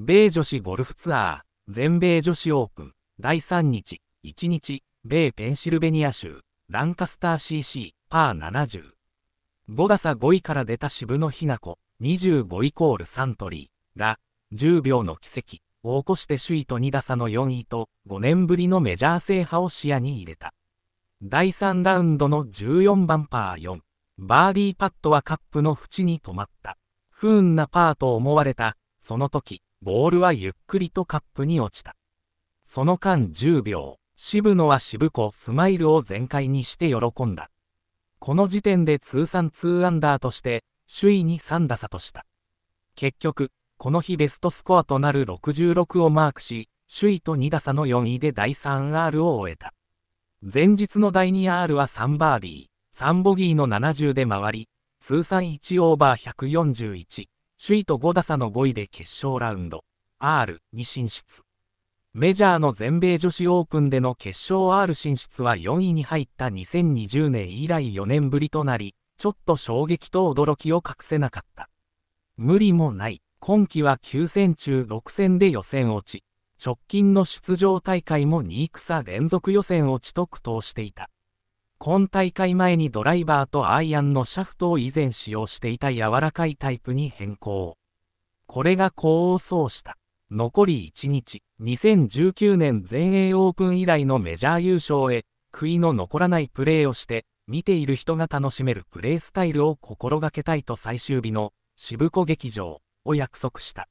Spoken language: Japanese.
米女子ゴルフツアー、全米女子オープン、第3日、1日、米ペンシルベニア州、ランカスター CC、パー70。5打差5位から出た渋野日向子、25イコールサントリーが、10秒の奇跡を起こして首位と2打差の4位と、5年ぶりのメジャー制覇を視野に入れた。第3ラウンドの14番パー4、バーディーパットはカップの縁に止まった。不運なパーと思われた、その時、ボールはゆっくりとカップに落ちた。その間10秒、渋野は渋子スマイルを全開にして喜んだ。この時点で通算2アンダーとして、首位に3打差とした。結局、この日ベストスコアとなる66をマークし、首位と2打差の4位で第 3R を終えた。前日の第 2R は3バーディー、3ボギーの70で回り、通算1オーバー141。首位と5打差の5位で決勝ラウンド R に進出。メジャーの全米女子オープンでの決勝 R 進出は4位に入った2020年以来4年ぶりとなり、ちょっと衝撃と驚きを隠せなかった。無理もない。今季は9戦中6戦で予選落ち。直近の出場大会も2戦連続予選落ちと苦闘していた。今大会前にドライバーとアイアンのシャフトを以前使用していた柔らかいタイプに変更。これが功を奏した。残り1日、2019年全英オープン以来のメジャー優勝へ、悔いの残らないプレーをして、見ている人が楽しめるプレースタイルを心がけたいと最終日の渋子劇場を約束した。